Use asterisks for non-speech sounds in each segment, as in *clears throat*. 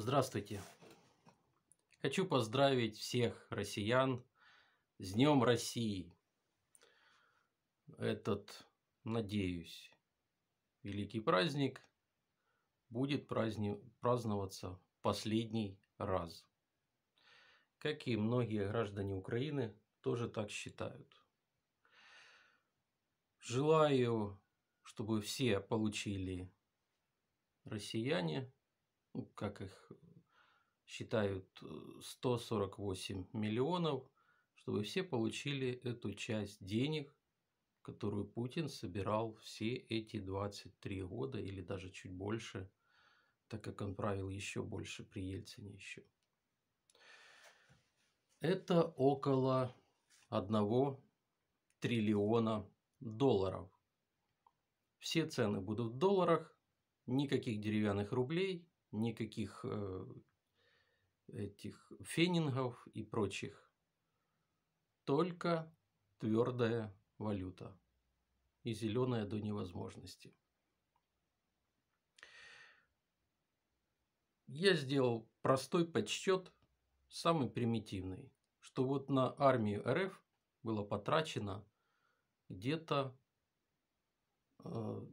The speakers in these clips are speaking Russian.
Здравствуйте! Хочу поздравить всех россиян с Днем России. Этот, надеюсь, великий праздник будет праздни... праздноваться последний раз. Как и многие граждане Украины тоже так считают. Желаю, чтобы все получили россияне – ну, как их считают, 148 э, миллионов, чтобы все получили эту часть денег, которую Путин собирал все эти 23 года или даже чуть больше, так как он правил еще больше при Ельцине еще. Это около 1 триллиона долларов. Все цены будут в долларах, никаких деревянных рублей, никаких э, этих фенингов и прочих. Только твердая валюта и зеленая до невозможности. Я сделал простой подсчет, самый примитивный, что вот на армию РФ было потрачено где-то э,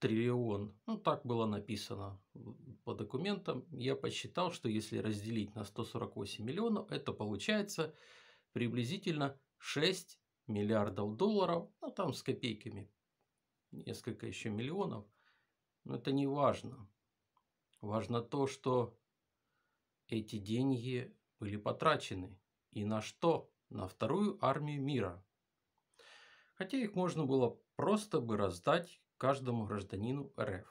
триллион, ну так было написано по документам, я посчитал, что если разделить на 148 миллионов, это получается приблизительно 6 миллиардов долларов, ну там с копейками, несколько еще миллионов, но это не важно. Важно то, что эти деньги были потрачены. И на что? На вторую армию мира. Хотя их можно было просто бы раздать каждому гражданину РФ.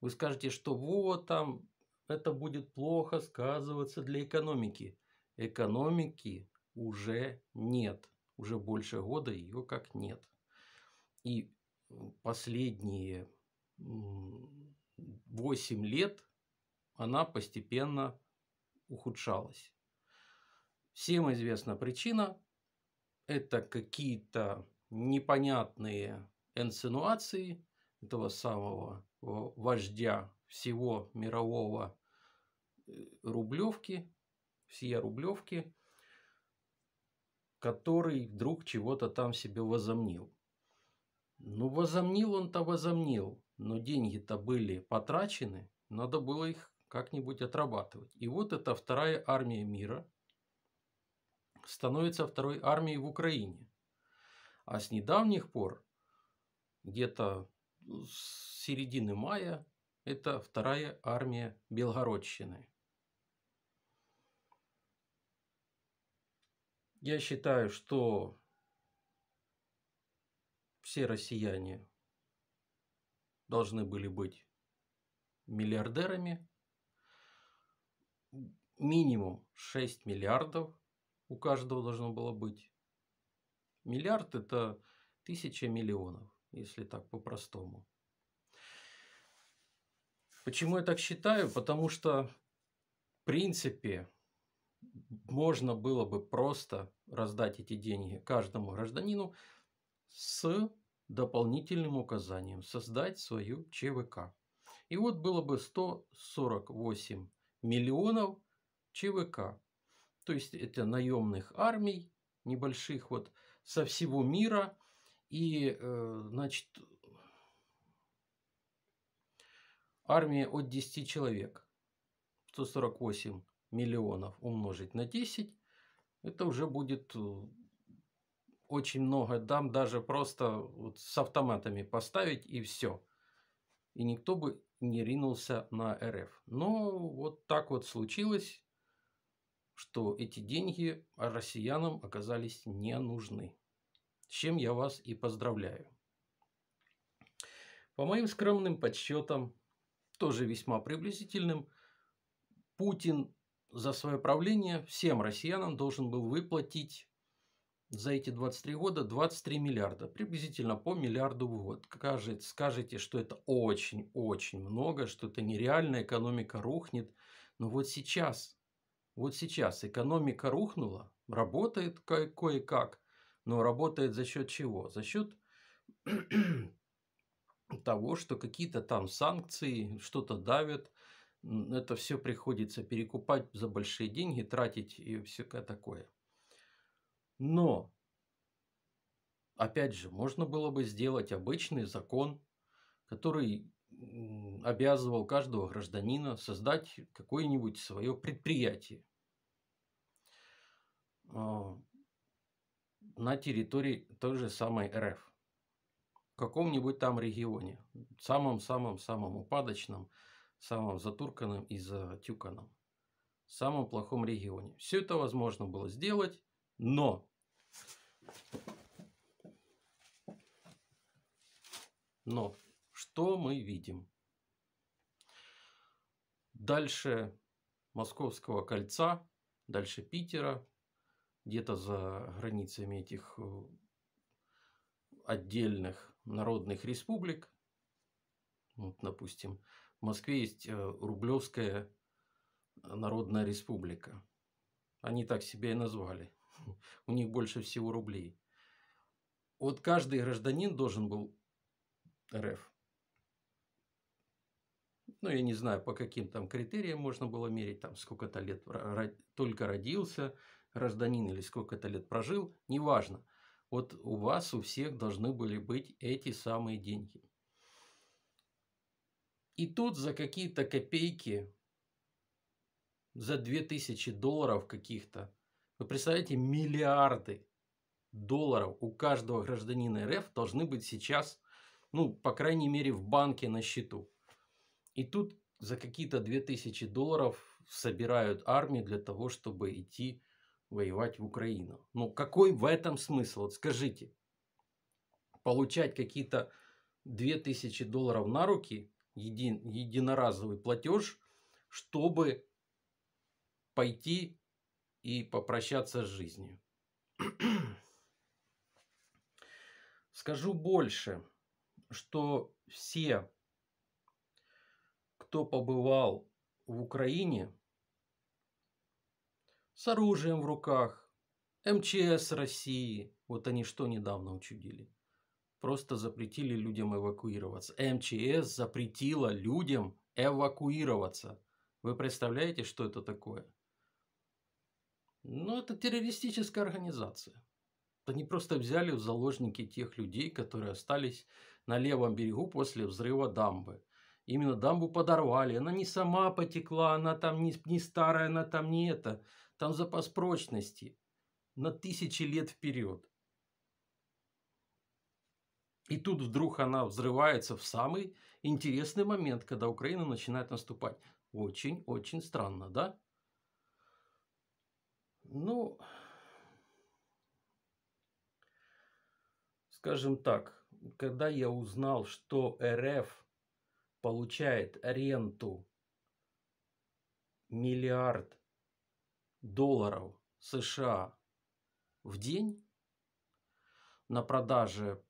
Вы скажете, что вот там это будет плохо сказываться для экономики. Экономики уже нет. Уже больше года ее как нет. И последние 8 лет она постепенно ухудшалась. Всем известна причина. Это какие-то непонятные инсинуации этого самого э, вождя всего мирового э, рублевки, всея рублевки, который вдруг чего-то там себе возомнил. Ну, возомнил он-то возомнил, но деньги-то были потрачены, надо было их как-нибудь отрабатывать. И вот эта вторая армия мира становится второй армией в Украине. А с недавних пор, где-то Э, с середины мая это вторая армия Белгородщины. Я считаю, что все россияне должны были быть миллиардерами. Минимум 6 миллиардов у каждого должно было быть. Миллиард – это тысяча миллионов если так по-простому. Почему я так считаю? Потому что, в принципе, можно было бы просто раздать эти деньги каждому гражданину с дополнительным указанием создать свою ЧВК. И вот было бы 148 миллионов ЧВК. То есть это наемных армий небольших вот со всего мира и, э, значит, армия от 10 человек, 148 миллионов умножить на 10, это уже будет э, очень много дам, даже просто вот с автоматами поставить и все. И никто бы не ринулся на РФ. Но вот так вот случилось, что эти деньги россиянам оказались не нужны с чем я вас и поздравляю. По моим скромным подсчетам, тоже весьма приблизительным, Путин за свое правление всем россиянам должен был выплатить за эти 23 года 23 миллиарда, приблизительно по миллиарду в год. Скажете, скажете что это очень-очень много, что это нереально, экономика рухнет. Но вот сейчас, вот сейчас экономика рухнула, работает кое-как, но работает за счет чего? За счет *clears throat* того, что какие-то там санкции, что-то давят, это все приходится перекупать за большие деньги, тратить и всякое такое. Но, опять же, можно было бы сделать обычный закон, который обязывал каждого гражданина создать какое-нибудь свое предприятие. А, на территории той же самой РФ, в каком-нибудь там регионе, самом-самом-самом упадочном, самом затурканном и затюканном, самом плохом регионе. Все это возможно было сделать, но но что мы видим? Дальше Московского кольца, дальше Питера, где-то за границами этих э, отдельных народных республик, вот, допустим, в Москве есть э, Рублевская народная республика. Они так себя и назвали. *laughs* У них больше всего рублей. Вот каждый гражданин должен был РФ. Ну, я не знаю, по каким там критериям можно было мерить, там сколько-то лет только родился, гражданин или сколько то лет прожил, неважно. Вот у вас у всех должны были быть эти самые деньги. И тут за какие-то копейки, за 2000 долларов каких-то, вы представляете, миллиарды долларов у каждого гражданина РФ должны быть сейчас, ну, по крайней мере, в банке на счету. И тут за какие-то 2000 долларов собирают армию для того, чтобы идти воевать в Украину. Ну какой в этом смысл? Вот скажите, получать какие-то 2000 долларов на руки, един, единоразовый платеж, чтобы пойти и попрощаться с жизнью. *clears throat* Скажу больше, что все, кто побывал в Украине, с оружием в руках, МЧС России. Вот они что недавно учудили. Просто запретили людям эвакуироваться. МЧС запретила людям эвакуироваться. Вы представляете, что это такое? Ну, это террористическая организация. Они просто взяли в заложники тех людей, которые остались на левом берегу после взрыва дамбы. Именно дамбу подорвали. Она не сама потекла, она там не, не старая, она там не это. Там запас прочности на тысячи лет вперед. И тут вдруг она взрывается в самый интересный момент, когда Украина начинает наступать. Очень-очень странно, да? Ну, скажем так, когда я узнал, что РФ получает ренту миллиард долларов США в день на продаже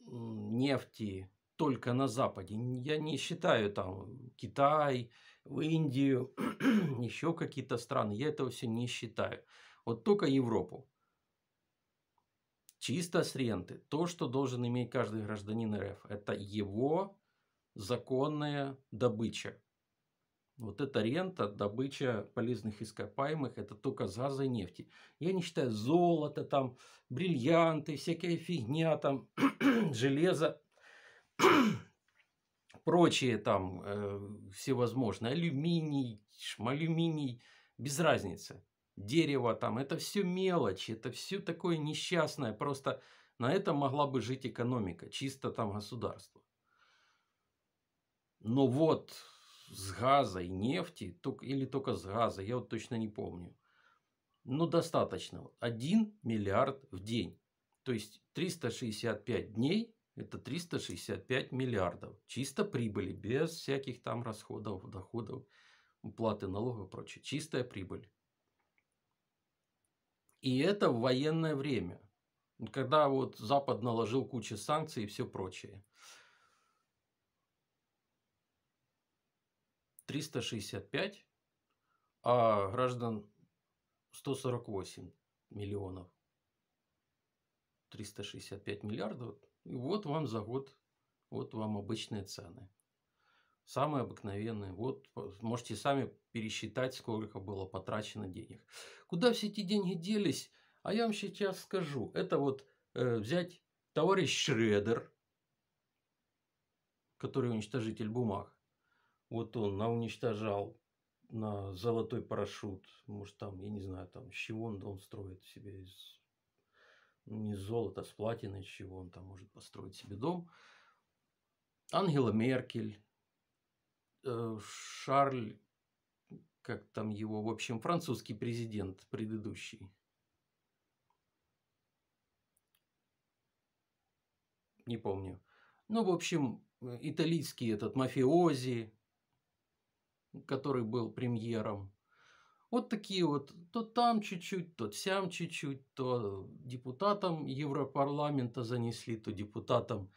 нефти только на Западе. Я не считаю там Китай, Индию, *clears throat* еще какие-то страны. Я этого все не считаю. Вот только Европу. Чисто с ренты. То, что должен иметь каждый гражданин РФ, это его законная добыча. Вот это рента, добыча полезных ископаемых, это только с газа и нефти. Я не считаю золото, там, бриллианты, всякая фигня, там, *clears throat* железо, *clears throat* прочие там э, всевозможные, алюминий, шмалюминий, без разницы. Дерево там, это все мелочи, это все такое несчастное, просто на этом могла бы жить экономика, чисто там государство. Но вот с газа и нефти, только, или только с газа, я вот точно не помню. Но ну, достаточно. 1 миллиард в день. То есть 365 дней – это 365 миллиардов. Чисто прибыли, без всяких там расходов, доходов, уплаты налогов и прочее. Чистая прибыль. И это в военное время, когда вот Запад наложил кучу санкций и все прочее. 365, а граждан 148 миллионов. 365 миллиардов. И вот вам за год, вот вам обычные цены. Самые обыкновенные. Вот можете сами пересчитать, сколько было потрачено денег. Куда все эти деньги делись? А я вам сейчас скажу. Это вот э, взять товарищ Шредер, который уничтожитель бумаг. Вот он на уничтожал на золотой парашют. Может, там, я не знаю, там, с чего он, дом строит себе из ну, не золота, а с платины, из чего он там может построить себе дом. Ангела Меркель, э, Шарль, как там его, в общем, французский президент предыдущий. Не помню. Ну, в общем, э, итальянский этот мафиози, который был премьером. Вот такие вот, то там чуть-чуть, то сям чуть-чуть, то депутатам Европарламента занесли, то депутатам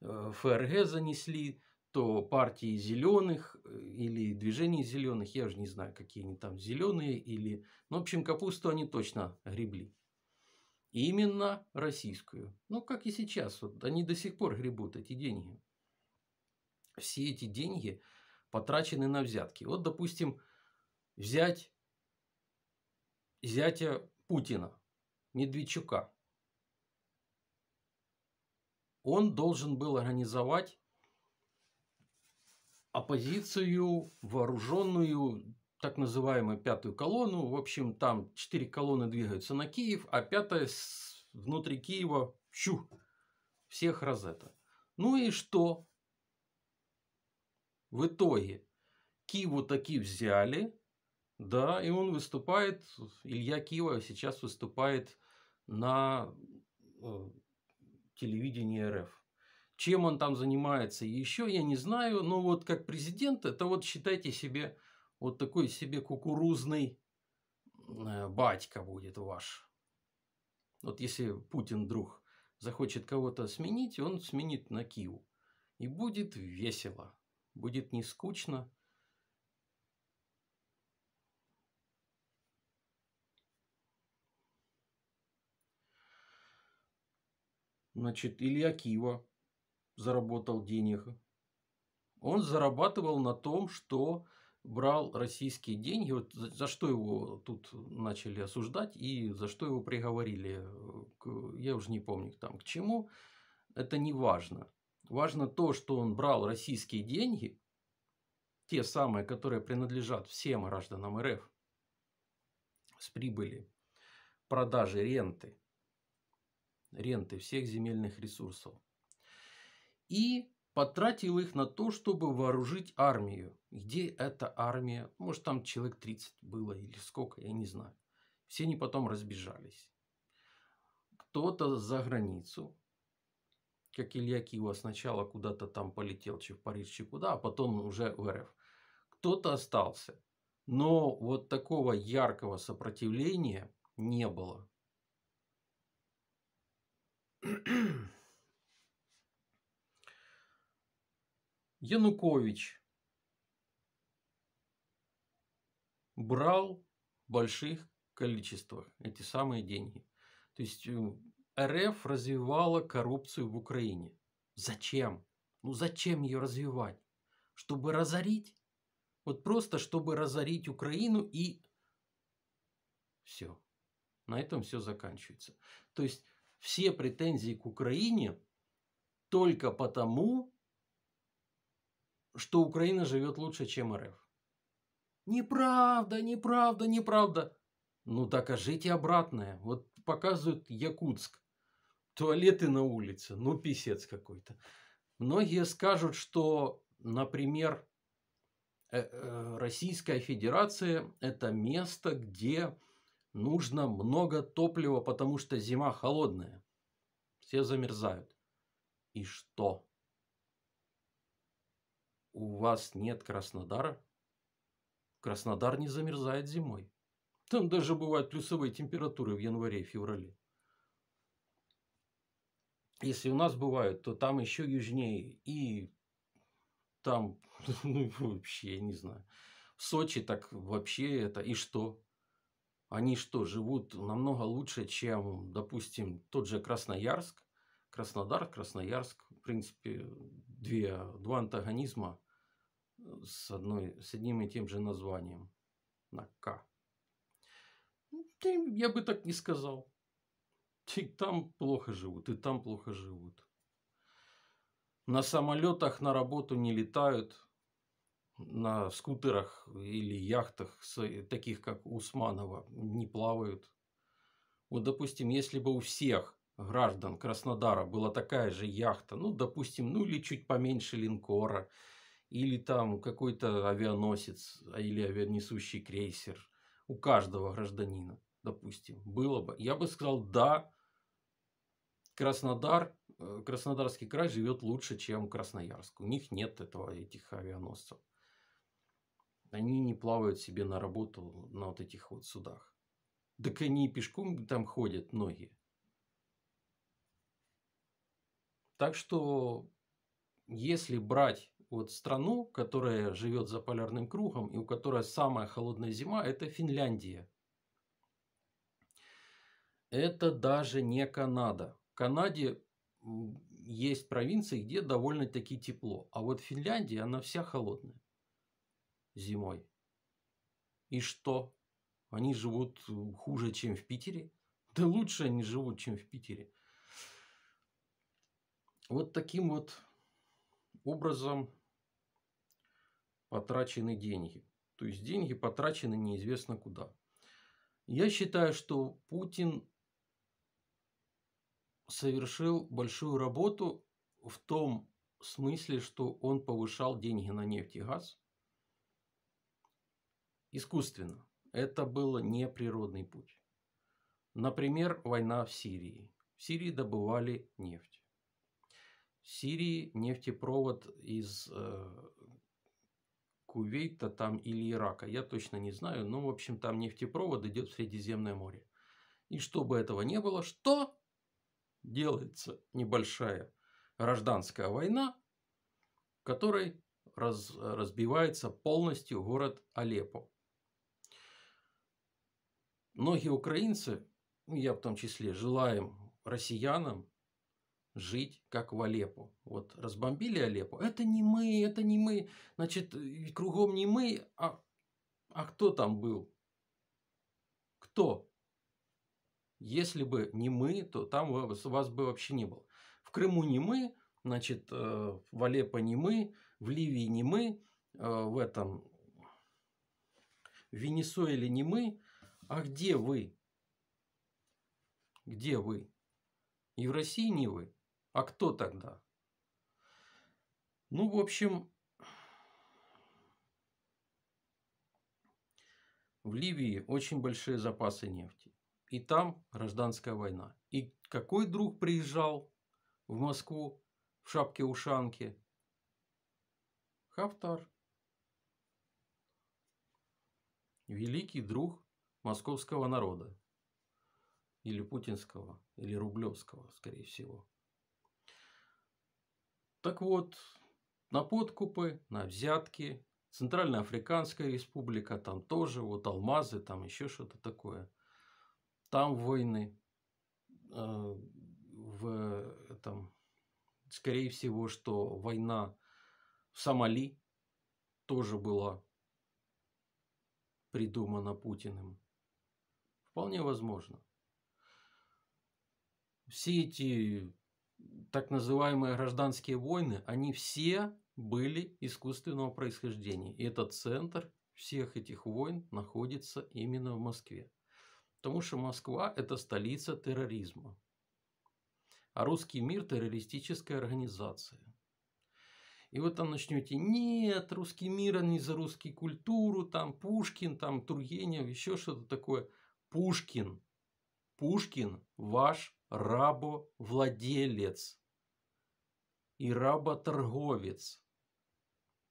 э, ФРГ занесли, то партии зеленых э, или движений зеленых, я же не знаю, какие они там, зеленые или... Ну, в общем, капусту они точно гребли. именно российскую. Ну, как и сейчас. Вот они до сих пор гребут эти деньги. Все эти деньги – потрачены на взятки. Вот, допустим, взять зятя Путина, Медведчука. Он должен был организовать оппозицию, вооруженную так называемую пятую колонну. В общем, там четыре колонны двигаются на Киев, а пятая внутри Киева, щу, всех это. Ну и что? В итоге Киву таки взяли, да, и он выступает, Илья Кива сейчас выступает на э, телевидении РФ. Чем он там занимается еще, я не знаю, но вот как президент, это вот считайте себе вот такой себе кукурузный э, батька будет ваш. Вот если Путин вдруг захочет кого-то сменить, он сменит на Киеву. И будет весело будет не скучно. Значит, Илья Кива заработал денег. Он зарабатывал на том, что брал российские деньги. Вот за, за что его тут начали осуждать и за что его приговорили, э, к, я уже не помню там к чему. Это не важно. Важно то, что он брал российские деньги, те самые, которые принадлежат всем гражданам РФ, с прибыли, продажи ренты, ренты всех земельных ресурсов. И потратил их на то, чтобы вооружить армию. Где эта армия? Может, там человек 30 было или сколько, я не знаю. Все они потом разбежались. Кто-то за границу, как Илья Кива сначала куда-то там полетел, чи в Париж, чи куда, а потом уже в РФ. Кто-то остался. Но вот такого яркого сопротивления не было. *clears throat* Янукович брал в больших количествах эти самые деньги. То есть э, РФ развивала коррупцию в Украине. Зачем? Ну зачем ее развивать? Чтобы разорить? Вот просто, чтобы разорить Украину и все. На этом все заканчивается. То есть все претензии к Украине только потому, что Украина живет лучше, чем РФ. Неправда, неправда, неправда. Ну докажите обратное. Вот показывают Якутск туалеты на улице, ну писец какой-то. Многие скажут, что, например, э, э, Российская Федерация – это место, где нужно много топлива, потому что зима холодная. Все замерзают. И что? У вас нет Краснодара? Краснодар не замерзает зимой. Там даже бывают плюсовые температуры в январе и феврале если у нас бывают, то там еще южнее. И там, *laughs* ну, вообще, я не знаю. В Сочи так вообще это. И что? Они что, живут намного лучше, чем, допустим, тот же Красноярск? Краснодар, Красноярск, в принципе, две, два антагонизма э, с, одной, с одним и тем же названием на К. Ну, я бы так не сказал. И там плохо живут, и там плохо живут. На самолетах на работу не летают, на скутерах или яхтах, таких как Усманова, не плавают. Вот, допустим, если бы у всех граждан Краснодара была такая же яхта, ну, допустим, ну или чуть поменьше линкора, или там какой-то авианосец, а, или авианесущий крейсер у каждого гражданина, допустим, было бы, я бы сказал, да, Краснодар, э, Краснодарский край живет лучше, чем Красноярск. У них нет этого, этих авианосцев. Они не плавают себе на работу на вот этих вот судах. Так они пешком там ходят ноги. Так что, если брать вот страну, которая живет за полярным кругом и у которой самая холодная зима, это Финляндия. Это даже не Канада. Канаде есть провинции, где довольно-таки тепло. А вот Финляндия, она вся холодная зимой. И что? Они живут э, хуже, чем в Питере? *laughs* Да лучше они живут, чем в Питере. Вот таким вот образом потрачены деньги. То есть деньги потрачены неизвестно куда. Я считаю, что Путин совершил большую работу в том смысле, что он повышал деньги на нефть и газ искусственно. Это был не природный путь. Например, война в Сирии. В Сирии добывали нефть. В Сирии нефтепровод из э, Кувейта там или Ирака, я точно не знаю, но в общем там нефтепровод идет в Средиземное море. И чтобы этого не было, что делается небольшая гражданская война, в которой раз, разбивается полностью город Алеппо. Многие украинцы, ну, я в том числе, желаем россиянам жить как в Алеппо. Вот разбомбили Алеппо. Это не мы, это не мы. Значит, кругом не мы, а, а кто там был? Кто? Если бы не мы, то там вас, вас бы вообще не было. В Крыму не мы, значит, э, в Алеппо не мы, в Ливии не мы, э, в этом в Венесуэле не мы. А где вы? Где вы? И в России не вы. А кто тогда? Ну, в общем, в Ливии очень большие запасы нефти и там гражданская война. И какой друг приезжал в Москву в шапке-ушанке? Хафтар. Великий друг московского народа. Или путинского, или рублевского, скорее всего. Так вот, на подкупы, на взятки. Центральноафриканская республика, там тоже вот алмазы, там еще что-то такое – там войны. Э, в этом, скорее всего, что война в Сомали тоже была придумана Путиным. Вполне возможно. Все эти так называемые гражданские войны, они все были искусственного происхождения. И этот центр всех этих войн находится именно в Москве. Потому что Москва – это столица терроризма. А русский мир – террористическая организация. И вот там начнете, нет, русский мир, они за русский культуру, там Пушкин, там Тургенев, еще что-то такое. Пушкин. Пушкин – ваш рабовладелец и работорговец.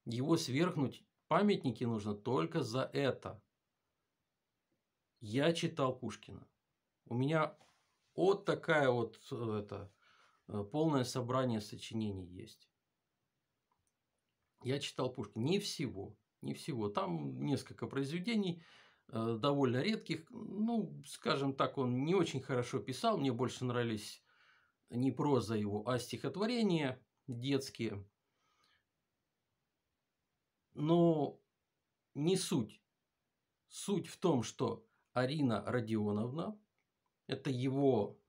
Его свергнуть памятники нужно только за это. Я читал Пушкина. У меня вот такая вот это, э, полное собрание сочинений есть. Я читал Пушкина. Не всего, не всего. Там несколько произведений э, довольно редких. Ну, скажем так, он не очень хорошо писал. Мне больше нравились не проза его, а стихотворения детские. Но не суть. Суть в том, что Арина Родионовна. Это его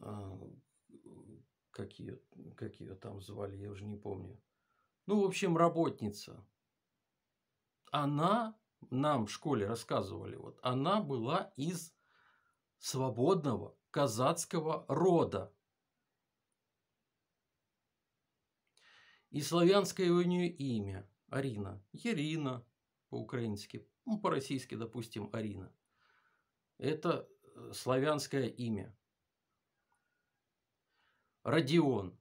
а, как ее, как ее там звали, я уже не помню. Ну, в общем, работница. Она, нам в школе рассказывали, вот, она была из свободного казацкого рода. И славянское у нее имя Арина, Ирина, по-украински, ну, по-российски, допустим, Арина. Это э, славянское имя. Родион.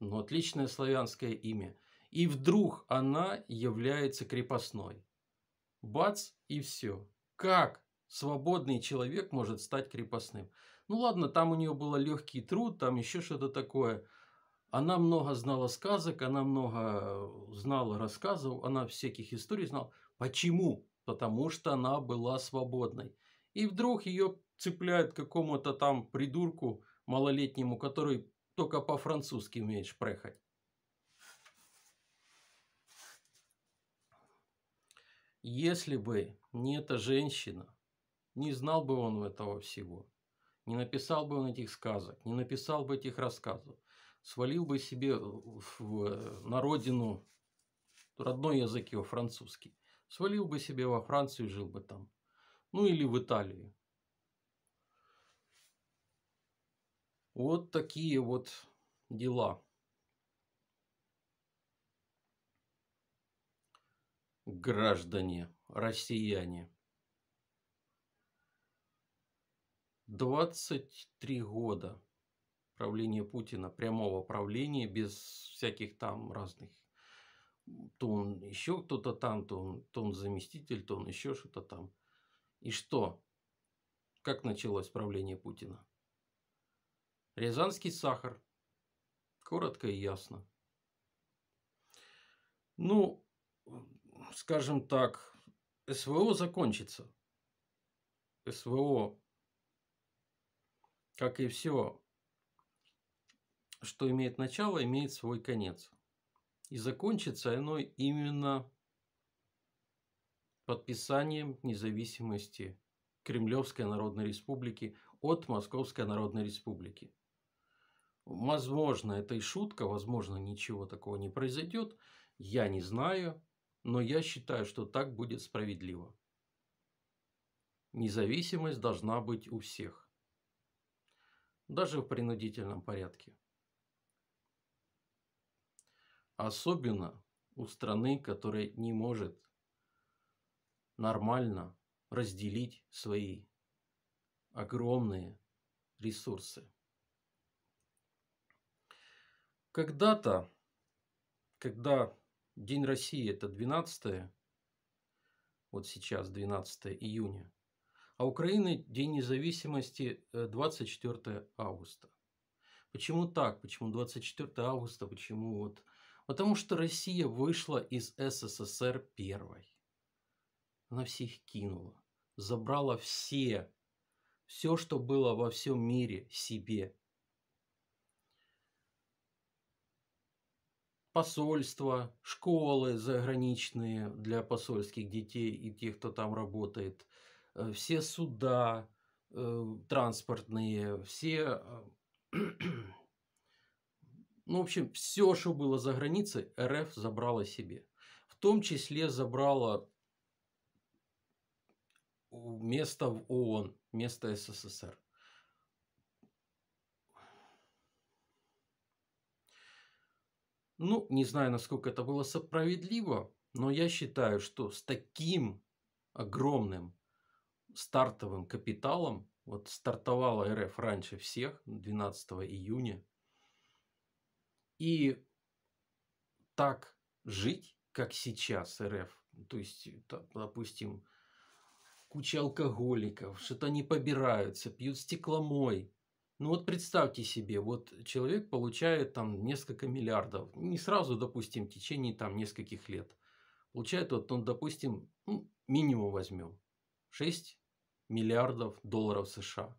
Ну, отличное славянское имя. И вдруг она является крепостной. Бац, и все. Как свободный человек может стать крепостным? Ну ладно, там у нее был легкий труд, там еще что-то такое. Она много знала сказок, она много э, знала рассказов, она всяких историй знала. Почему? Потому что она была свободной. И вдруг ее цепляют какому-то там придурку малолетнему, который только по-французски умеет шпрехать. Если бы не эта женщина, не знал бы он этого всего. Не написал бы он этих сказок, не написал бы этих рассказов. Свалил бы себе в, в, на родину родной язык его французский. Свалил бы себе во Францию, жил бы там. Ну или в Италии. Вот такие вот дела. Граждане, россияне. 23 года правления Путина, прямого правления, без всяких там разных то он еще кто-то там, то он, то он заместитель, то он еще что-то там. И что? Как началось правление Путина? Рязанский сахар. Коротко и ясно. Ну, скажем так, СВО закончится. СВО, как и все, что имеет начало, имеет свой конец. И закончится оно именно подписанием независимости Кремлевской Народной Республики от Московской Народной Республики. Возможно, это и шутка, возможно, ничего такого не произойдет. Я не знаю, но я считаю, что так будет справедливо. Независимость должна быть у всех. Даже в принудительном порядке. Особенно у страны, которая не может нормально разделить свои огромные ресурсы. Когда-то, когда День России это 12 вот сейчас 12 июня, а Украины День независимости 24 э, августа. Почему так? Почему 24 августа? Почему вот Потому что Россия вышла из СССР первой. Она всех кинула, забрала все, все, что было во всем мире себе. Посольства, школы заграничные для посольских детей и тех, кто там работает, э, все суда э, транспортные, все э, ну, в общем, все, что было за границей, РФ забрала себе. В том числе забрала место в ООН, место СССР. Ну, не знаю, насколько это было справедливо, но я считаю, что с таким огромным стартовым капиталом, вот стартовала РФ раньше всех, 12 июня и так жить, как сейчас РФ, то есть, э, допустим, куча алкоголиков, что-то они побираются, пьют стекломой. Ну вот представьте себе, вот человек получает там несколько миллиардов, не сразу, допустим, в течение там нескольких лет. Получает вот он, ну, допустим, ну, минимум возьмем, 6 миллиардов долларов США.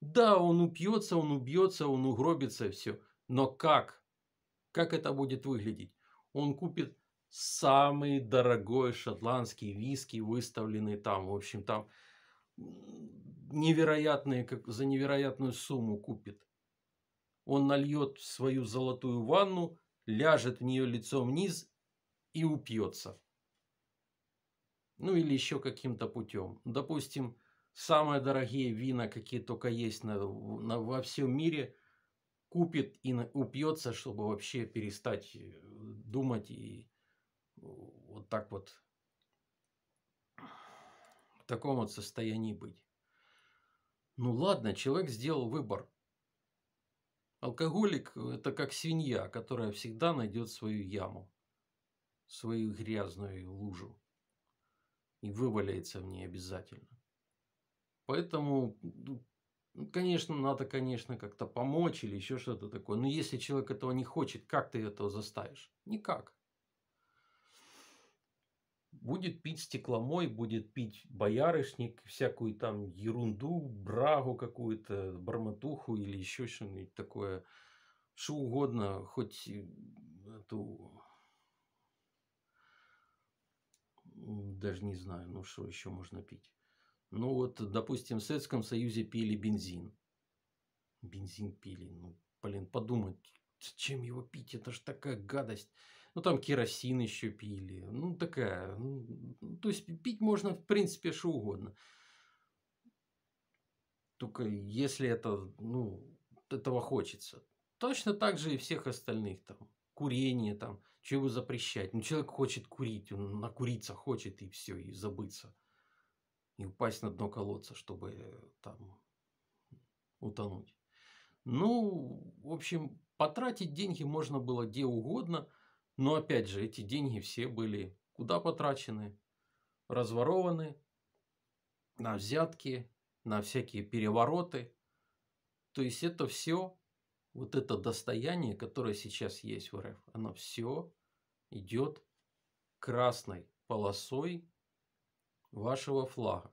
Да, он упьется, он убьется, он угробится, все. Но как как это будет выглядеть? Он купит самый дорогой шотландский виски, выставленный там. В общем, там невероятные, как за невероятную сумму купит. Он нальет свою золотую ванну, ляжет в нее лицом вниз и упьется. Ну или еще каким-то путем. Допустим, самые дорогие вина, какие только есть на, на, во всем мире, купит и упьется, чтобы вообще перестать э, думать и вот так вот в таком вот состоянии быть. Ну ладно, человек сделал выбор. Алкоголик – это как свинья, которая всегда найдет свою яму, свою грязную лужу и вываляется в ней обязательно. Поэтому ну, ну, конечно, надо, конечно, как-то помочь или еще что-то такое. Но если человек этого не хочет, как ты этого заставишь? Никак. Будет пить стекломой, будет пить боярышник, всякую там ерунду, брагу какую-то, барматуху или еще что-нибудь такое. Что угодно, хоть эту... Даже не знаю, ну что еще можно пить. Ну вот, допустим, в Советском Союзе пили бензин. Бензин пили, ну, блин, подумать, зачем его пить, это же такая гадость. Ну, там керосин еще пили, ну, такая, ну, ну, то есть, пить можно, в принципе, что угодно. Только если это, ну, этого хочется. Точно так же и всех остальных там. Курение там, чего его запрещать. Ну, человек хочет курить, он накуриться хочет и все, и забыться и упасть на дно колодца, чтобы там утонуть. Ну, в общем, потратить деньги можно было где угодно, но опять же, эти деньги все были куда потрачены? Разворованы, на взятки, на всякие перевороты. То есть это все, вот это достояние, которое сейчас есть в РФ, оно все идет красной полосой вашего флага.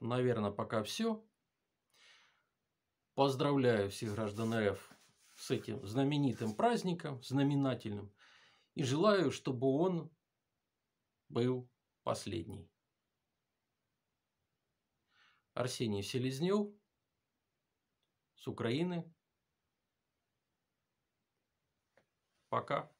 Наверное, пока все. Поздравляю всех граждан РФ с этим знаменитым праздником, знаменательным. И желаю, чтобы он был последний. Арсений Селезнев, с Украины. Пока.